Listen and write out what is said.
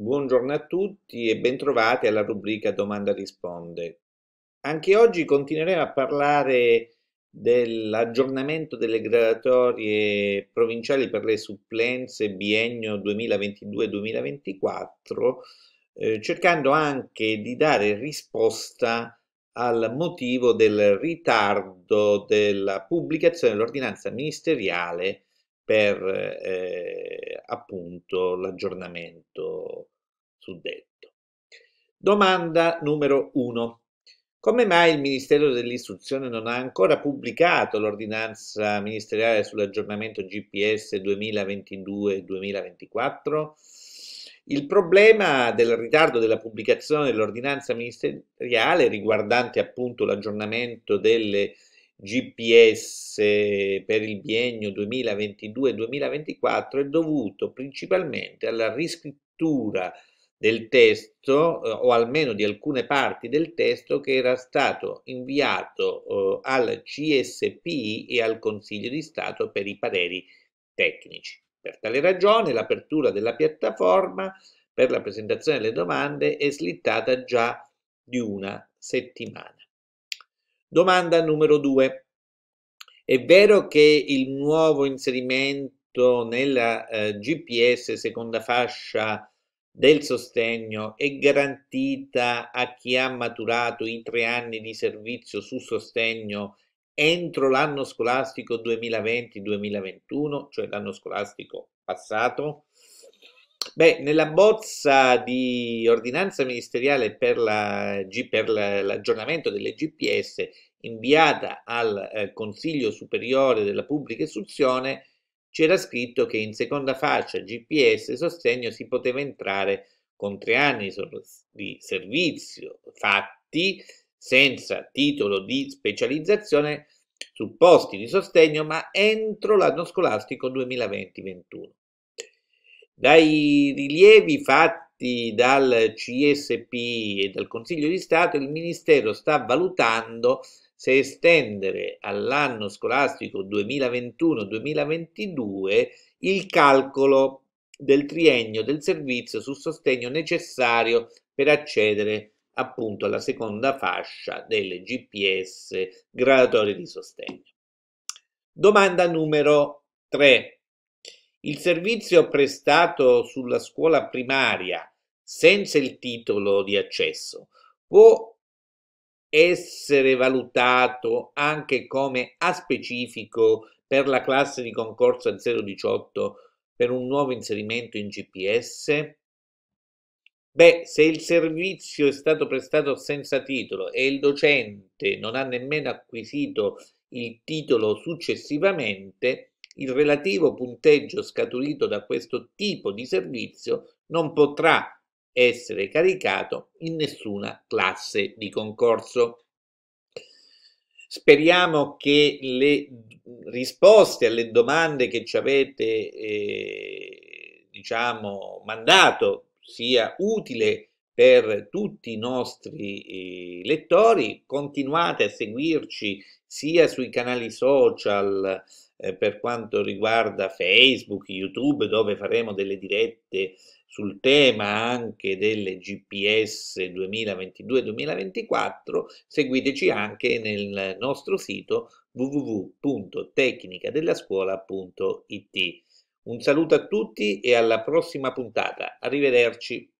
Buongiorno a tutti e bentrovati alla rubrica Domanda Risponde. Anche oggi continueremo a parlare dell'aggiornamento delle gradatorie provinciali per le supplenze biennio 2022-2024, eh, cercando anche di dare risposta al motivo del ritardo della pubblicazione dell'ordinanza ministeriale per eh, appunto l'aggiornamento suddetto. Domanda numero 1. Come mai il Ministero dell'Istruzione non ha ancora pubblicato l'ordinanza ministeriale sull'aggiornamento GPS 2022-2024? Il problema del ritardo della pubblicazione dell'ordinanza ministeriale riguardante appunto l'aggiornamento delle GPS per il biennio 2022-2024 è dovuto principalmente alla riscrittura del testo eh, o almeno di alcune parti del testo che era stato inviato eh, al CSP e al Consiglio di Stato per i pareri tecnici. Per tale ragione l'apertura della piattaforma per la presentazione delle domande è slittata già di una settimana. Domanda numero 2. È vero che il nuovo inserimento nella eh, GPS seconda fascia del sostegno è garantita a chi ha maturato i tre anni di servizio su sostegno entro l'anno scolastico 2020-2021, cioè l'anno scolastico passato? Beh, nella bozza di ordinanza ministeriale per, la, per l'aggiornamento delle GPS inviata al eh, Consiglio Superiore della Pubblica Istruzione c'era scritto che in seconda fascia GPS sostegno si poteva entrare con tre anni di servizio fatti senza titolo di specializzazione su posti di sostegno, ma entro l'anno scolastico 2020-21. Dai rilievi fatti dal CSP e dal Consiglio di Stato, il Ministero sta valutando se estendere all'anno scolastico 2021-2022 il calcolo del triennio del servizio sul sostegno necessario per accedere appunto alla seconda fascia delle GPS graduatorie di sostegno. Domanda numero 3. Il servizio prestato sulla scuola primaria senza il titolo di accesso può essere valutato anche come a specifico per la classe di concorso 018 per un nuovo inserimento in GPS? Beh, se il servizio è stato prestato senza titolo e il docente non ha nemmeno acquisito il titolo successivamente, il relativo punteggio scaturito da questo tipo di servizio non potrà essere caricato in nessuna classe di concorso. Speriamo che le risposte alle domande che ci avete eh, diciamo, mandato sia utile per tutti i nostri eh, lettori. Continuate a seguirci sia sui canali social eh, per quanto riguarda Facebook, YouTube, dove faremo delle dirette sul tema anche delle GPS 2022-2024, seguiteci anche nel nostro sito www.tecnicadellascuola.it. Un saluto a tutti e alla prossima puntata. Arrivederci.